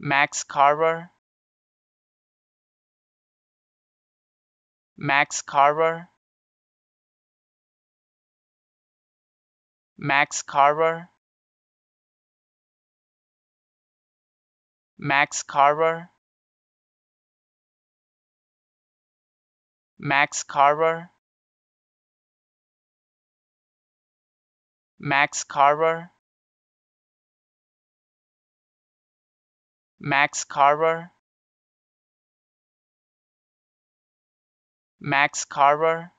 Max Carver Max Carver Max Carver Max Carver Max Carver Max Carver Max Carver Max Carver